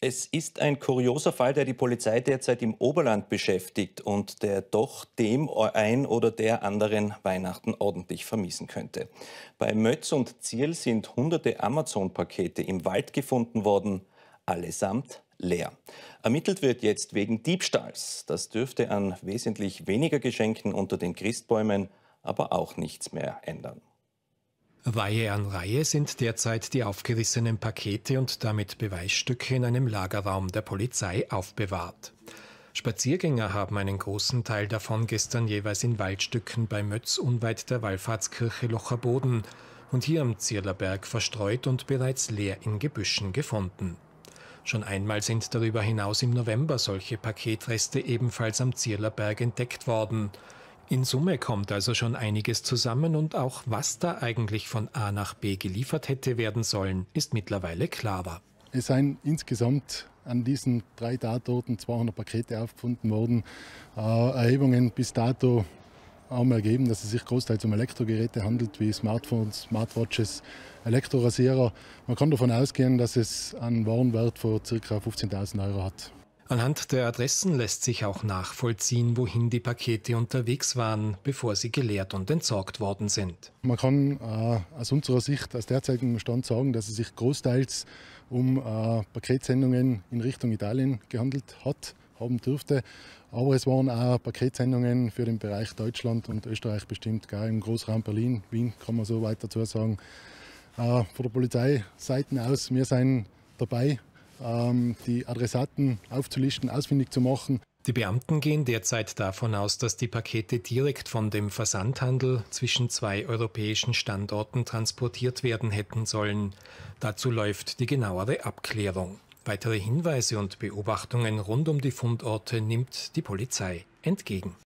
Es ist ein kurioser Fall, der die Polizei derzeit im Oberland beschäftigt und der doch dem ein oder der anderen Weihnachten ordentlich vermiesen könnte. Bei Mötz und Ziel sind hunderte Amazon-Pakete im Wald gefunden worden, allesamt leer. Ermittelt wird jetzt wegen Diebstahls. Das dürfte an wesentlich weniger Geschenken unter den Christbäumen aber auch nichts mehr ändern. Reihe an Reihe sind derzeit die aufgerissenen Pakete und damit Beweisstücke in einem Lagerraum der Polizei aufbewahrt. Spaziergänger haben einen großen Teil davon gestern jeweils in Waldstücken bei Mötz unweit der Wallfahrtskirche Locherboden und hier am Zierlerberg verstreut und bereits leer in Gebüschen gefunden. Schon einmal sind darüber hinaus im November solche Paketreste ebenfalls am Zierlerberg entdeckt worden in Summe kommt also schon einiges zusammen und auch was da eigentlich von A nach B geliefert hätte werden sollen, ist mittlerweile klarer. Es seien insgesamt an diesen drei Tatorten 200 Pakete aufgefunden worden. Äh, Erhebungen bis dato haben ergeben, dass es sich großteils um Elektrogeräte handelt, wie Smartphones, Smartwatches, Elektrorasierer. Man kann davon ausgehen, dass es einen Warenwert von ca. 15.000 Euro hat. Anhand der Adressen lässt sich auch nachvollziehen, wohin die Pakete unterwegs waren, bevor sie geleert und entsorgt worden sind. Man kann äh, aus unserer Sicht, aus derzeitigem Stand sagen, dass es sich großteils um äh, Paketsendungen in Richtung Italien gehandelt hat, haben dürfte. Aber es waren auch Paketsendungen für den Bereich Deutschland und Österreich bestimmt, gar im Großraum Berlin, Wien kann man so weiter dazu sagen. Äh, von der Polizeiseite aus, wir sind dabei ähm, die Adressaten aufzulisten, ausfindig zu machen. Die Beamten gehen derzeit davon aus, dass die Pakete direkt von dem Versandhandel zwischen zwei europäischen Standorten transportiert werden hätten sollen. Dazu läuft die genauere Abklärung. Weitere Hinweise und Beobachtungen rund um die Fundorte nimmt die Polizei entgegen.